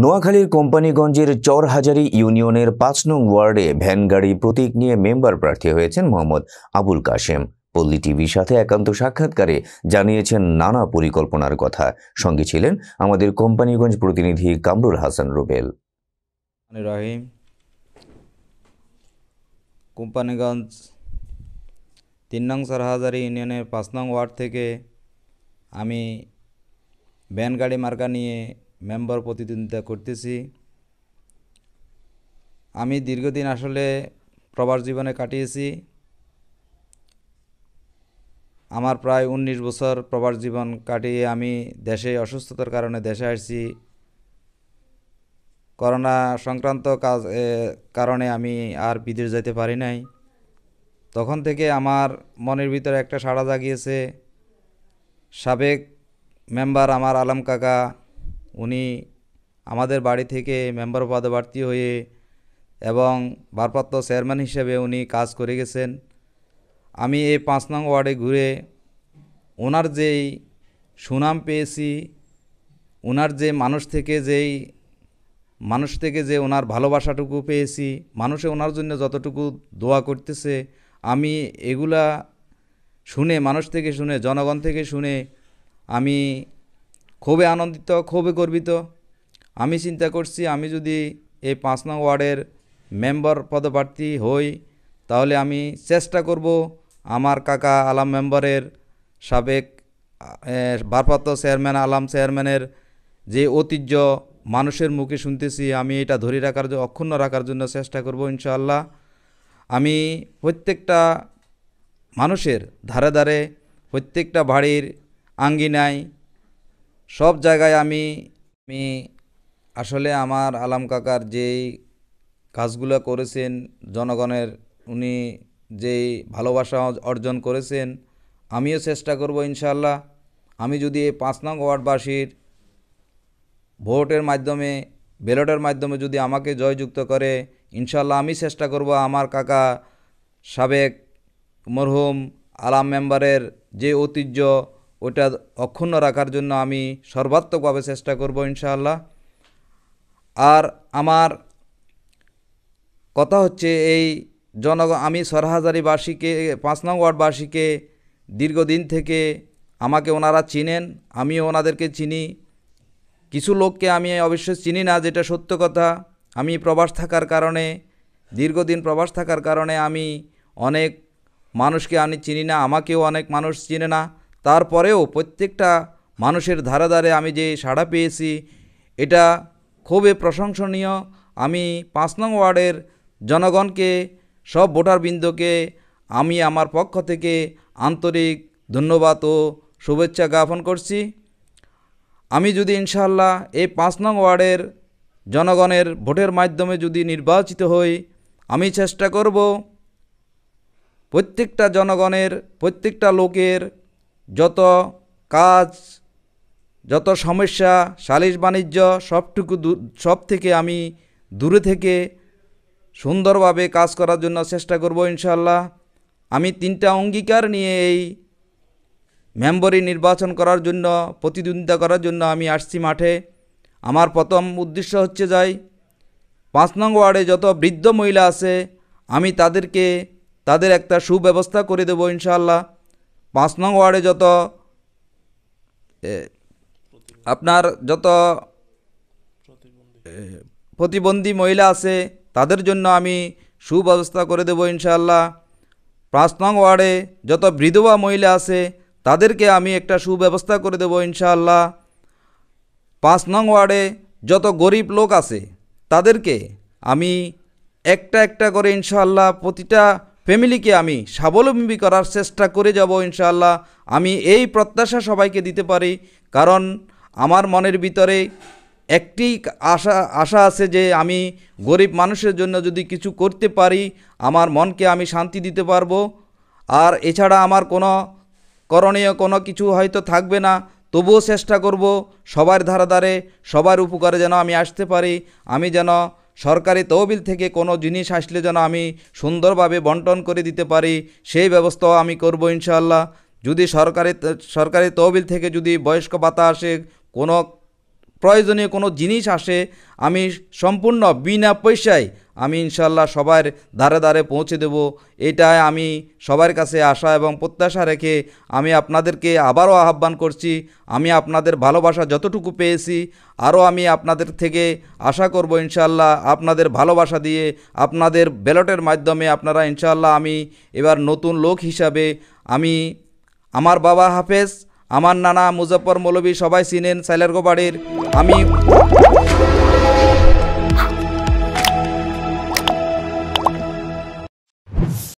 নোয়াখালীর কোম্পানিগঞ্জের চরহাজারি ইউনিয়নের পাঁচ নং ওয়ার্ডে ভ্যানগাড়ি প্রতীক নিয়ে মেম্বার প্রার্থী হয়েছেন মোহাম্মদ আবুল কাশেম পল্লী টিভির সাথে একান্ত সাক্ষাৎকারে জানিয়েছেন নানা পরিকল্পনার কথা সঙ্গে ছিলেন আমাদের কোম্পানিগঞ্জ প্রতিনিধি কামরুল হাসান রুবেল রাহিম কোম্পানিগঞ্জ তিন নং সরহাজারি ইউনিয়নের পাঁচ নং ওয়ার্ড থেকে আমি ভ্যান গাড়ি মার্কা নিয়ে মেম্বার প্রতিদ্বন্দ্বিতা করতেছি আমি দীর্ঘদিন আসলে প্রবাস জীবনে কাটিয়েছি আমার প্রায় উনিশ বছর প্রবাস জীবন কাটিয়ে আমি দেশে অসুস্থতার কারণে দেশে আসছি করোনা সংক্রান্ত কাজ কারণে আমি আর বিদেশ যেতে পারি নাই তখন থেকে আমার মনের ভিতরে একটা সাড়া জাগিয়েছে সাবেক মেম্বার আমার আলম কাকা উনি আমাদের বাড়ি থেকে মেম্বার পদপ্রার্থী হয়ে এবং ভারপ্রাপ্ত চেয়ারম্যান হিসেবে উনি কাজ করে গেছেন আমি এই পাঁচ নং ওয়ার্ডে ঘুরে ওনার যেই সুনাম পেয়েছি ওনার যে মানুষ থেকে যেই মানুষ থেকে যে ওনার ভালোবাসাটুকু পেয়েছি মানুষে ওনার জন্য যতটুকু দোয়া করতেছে আমি এগুলা শুনে মানুষ থেকে শুনে জনগণ থেকে শুনে আমি খুবই আনন্দিত খুবই গর্বিত আমি চিন্তা করছি আমি যদি এই পাঁচ নং ওয়ার্ডের মেম্বার পদপ্রার্থী হই তাহলে আমি চেষ্টা করব আমার কাকা আলাম মেম্বারের সাবেক ভারপ্রাপ্ত চেয়ারম্যান আলাম চেয়ারম্যানের যে ঐতিহ্য মানুষের মুখে শুনতেছি আমি এটা ধরে রাখার জন্য অক্ষুণ্ণ রাখার জন্য চেষ্টা করব ইনশাআল্লাহ আমি প্রত্যেকটা মানুষের ধারে ধারে প্রত্যেকটা বাড়ির আঙ্গিনায় সব জায়গায় আমি আমি আসলে আমার আলাম কাকার যেই কাজগুলো করেছেন জনগণের উনি যেই ভালোবাসা অর্জন করেছেন আমিও চেষ্টা করব ইনশাল্লাহ আমি যদি এই পাঁচ নং ওয়ার্ডবাসীর ভোটের মাধ্যমে ব্যালটের মাধ্যমে যদি আমাকে জয়যুক্ত করে ইনশাল্লাহ আমি চেষ্টা করব আমার কাকা সাবেক মরহুম আলাম মেম্বারের যে ঐতিহ্য ওটা অক্ষুণ্ণ রাখার জন্য আমি সর্বাত্মকভাবে চেষ্টা করব ইনশাআল্লাহ আর আমার কথা হচ্ছে এই জন আমি সরহাজারিবাসীকে পাঁচ নং ওয়ার্ডবাসীকে দীর্ঘদিন থেকে আমাকে ওনারা চিনেন আমিও ওনাদেরকে চিনি কিছু লোককে আমি অবশ্যই চিনি না যেটা সত্য কথা আমি প্রবাস থাকার কারণে দীর্ঘদিন প্রবাস থাকার কারণে আমি অনেক মানুষকে আমি চিনি না আমাকেও অনেক মানুষ চিনে না তারপরেও প্রত্যেকটা মানুষের ধারে ধারে আমি যে সাড়া পেয়েছি এটা খুবই প্রশংসনীয় আমি পাঁচ নং ওয়ার্ডের জনগণকে সব ভোটারবৃন্দকে আমি আমার পক্ষ থেকে আন্তরিক ধন্যবাদ ও শুভেচ্ছা জ্ঞাপন করছি আমি যদি ইনশাল্লাহ এই পাঁচ নং ওয়ার্ডের জনগণের ভোটের মাধ্যমে যদি নির্বাচিত হই আমি চেষ্টা করব প্রত্যেকটা জনগণের প্রত্যেকটা লোকের যত কাজ যত সমস্যা সালিশ বাণিজ্য সবটুকু সব থেকে আমি দূরে থেকে সুন্দরভাবে কাজ করার জন্য চেষ্টা করব ইনশাল্লাহ আমি তিনটা অঙ্গীকার নিয়ে এই মেম্বরি নির্বাচন করার জন্য প্রতিদ্বন্দ্বিতা করার জন্য আমি আসছি মাঠে আমার প্রথম উদ্দেশ্য হচ্ছে যাই পাঁচ নং ওয়ার্ডে যত বৃদ্ধ মহিলা আছে আমি তাদেরকে তাদের একটা সুব্যবস্থা করে দেবো ইনশাল্লাহ পাঁচ নং ওয়ার্ডে যত আপনার যত প্রতিবন্ধী মহিলা আছে তাদের জন্য আমি সুব্যবস্থা করে দেব ইনশাল্লাহ পাঁচ নং ওয়ার্ডে যত বিধবা মহিলা আছে তাদেরকে আমি একটা সুব্যবস্থা করে দেব ইনশাল্লাহ পাঁচ নং ওয়ার্ডে যত গরিব লোক আছে তাদেরকে আমি একটা একটা করে ইনশাল্লাহ প্রতিটা ফ্যামিলিকে আমি স্বাবলম্বী করার চেষ্টা করে যাব ইনশাআল্লাহ আমি এই প্রত্যাশা সবাইকে দিতে পারি কারণ আমার মনের ভিতরে একটি আশা আশা আছে যে আমি গরিব মানুষের জন্য যদি কিছু করতে পারি আমার মনকে আমি শান্তি দিতে পারবো আর এছাড়া আমার কোনো করণীয় কোনো কিছু হয়তো থাকবে না তবুও চেষ্টা করব সবার ধারা ধারে সবার উপকারে যেন আমি আসতে পারি আমি যেন সরকারি তহবিল থেকে কোনো জিনিস আসলে যেন আমি সুন্দরভাবে বন্টন করে দিতে পারি সেই ব্যবস্থাও আমি করব ইনশাল্লাহ যদি সরকারি সরকারি তহবিল থেকে যদি বয়স্ক ভাতা আসে কোনো প্রয়োজনীয় কোনো জিনিস আসে আমি সম্পূর্ণ বিনা পয়সায় আমি ইনশাল্লাহ সবার ধারে ধারে পৌঁছে দেব এটাই আমি সবার কাছে আশা এবং প্রত্যাশা রেখে আমি আপনাদেরকে আবারও আহ্বান করছি আমি আপনাদের ভালোবাসা যতটুকু পেয়েছি আরও আমি আপনাদের থেকে আশা করব ইনশাল্লাহ আপনাদের ভালোবাসা দিয়ে আপনাদের ব্যালটের মাধ্যমে আপনারা ইনশাল্লাহ আমি এবার নতুন লোক হিসাবে আমি আমার বাবা হাফেজ আমার নানা মুজফর মৌলবী সবাই চিনেন সাইলারগো বাড়ির আমি